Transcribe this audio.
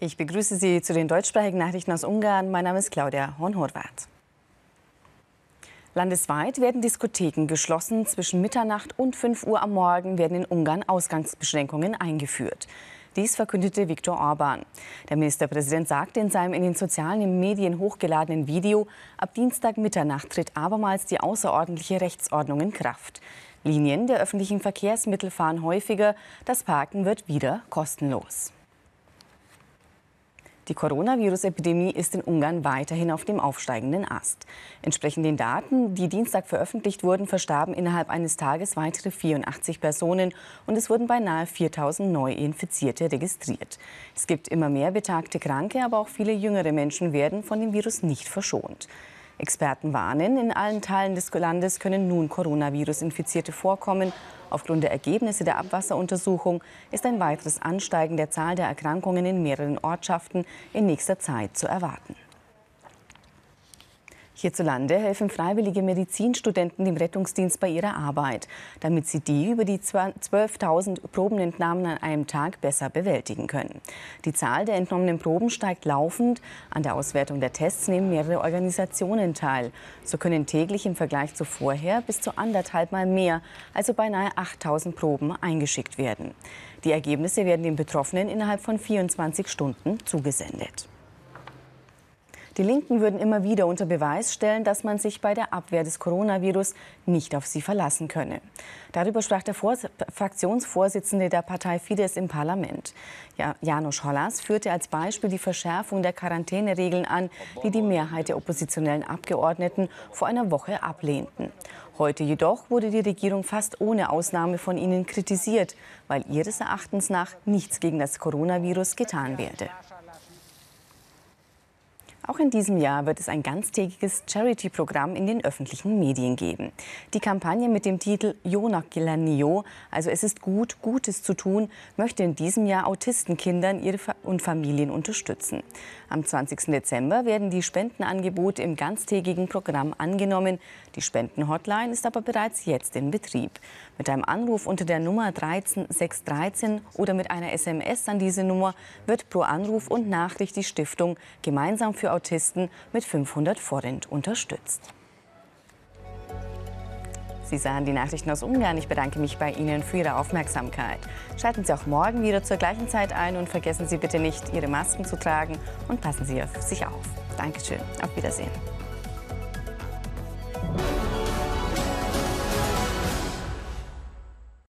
Ich begrüße Sie zu den deutschsprachigen Nachrichten aus Ungarn. Mein Name ist Claudia Hornhorvath. Landesweit werden Diskotheken geschlossen. Zwischen Mitternacht und 5 Uhr am Morgen werden in Ungarn Ausgangsbeschränkungen eingeführt. Dies verkündete Viktor Orban. Der Ministerpräsident sagte in seinem in den sozialen Medien hochgeladenen Video, ab Dienstag Mitternacht tritt abermals die außerordentliche Rechtsordnung in Kraft. Linien der öffentlichen Verkehrsmittel fahren häufiger, das Parken wird wieder kostenlos. Die Coronavirus-Epidemie ist in Ungarn weiterhin auf dem aufsteigenden Ast. Entsprechend den Daten, die Dienstag veröffentlicht wurden, verstarben innerhalb eines Tages weitere 84 Personen und es wurden beinahe 4000 Neuinfizierte registriert. Es gibt immer mehr betagte Kranke, aber auch viele jüngere Menschen werden von dem Virus nicht verschont. Experten warnen, in allen Teilen des Landes können nun Coronavirus-Infizierte vorkommen. Aufgrund der Ergebnisse der Abwasseruntersuchung ist ein weiteres Ansteigen der Zahl der Erkrankungen in mehreren Ortschaften in nächster Zeit zu erwarten. Hierzulande helfen freiwillige Medizinstudenten dem Rettungsdienst bei ihrer Arbeit, damit sie die über die 12.000 Probenentnahmen an einem Tag besser bewältigen können. Die Zahl der entnommenen Proben steigt laufend. An der Auswertung der Tests nehmen mehrere Organisationen teil. So können täglich im Vergleich zu vorher bis zu anderthalb Mal mehr, also beinahe 8.000 Proben, eingeschickt werden. Die Ergebnisse werden den Betroffenen innerhalb von 24 Stunden zugesendet. Die Linken würden immer wieder unter Beweis stellen, dass man sich bei der Abwehr des Coronavirus nicht auf sie verlassen könne. Darüber sprach der Vor Fraktionsvorsitzende der Partei Fidesz im Parlament. Ja, Janusz Hollas führte als Beispiel die Verschärfung der Quarantäneregeln an, die die Mehrheit der oppositionellen Abgeordneten vor einer Woche ablehnten. Heute jedoch wurde die Regierung fast ohne Ausnahme von ihnen kritisiert, weil ihres Erachtens nach nichts gegen das Coronavirus getan werde. Auch in diesem Jahr wird es ein ganztägiges Charity-Programm in den öffentlichen Medien geben. Die Kampagne mit dem Titel Jonakilanio, also es ist gut, Gutes zu tun, möchte in diesem Jahr Autistenkindern und Familien unterstützen. Am 20. Dezember werden die Spendenangebote im ganztägigen Programm angenommen. Die Spendenhotline ist aber bereits jetzt in Betrieb. Mit einem Anruf unter der Nummer 13613 oder mit einer SMS an diese Nummer wird pro Anruf und Nachricht die Stiftung gemeinsam für Autisten mit 500 Forint unterstützt. Sie sahen die Nachrichten aus Ungarn. Ich bedanke mich bei Ihnen für Ihre Aufmerksamkeit. Schalten Sie auch morgen wieder zur gleichen Zeit ein und vergessen Sie bitte nicht, Ihre Masken zu tragen und passen Sie auf sich auf. Dankeschön. Auf Wiedersehen.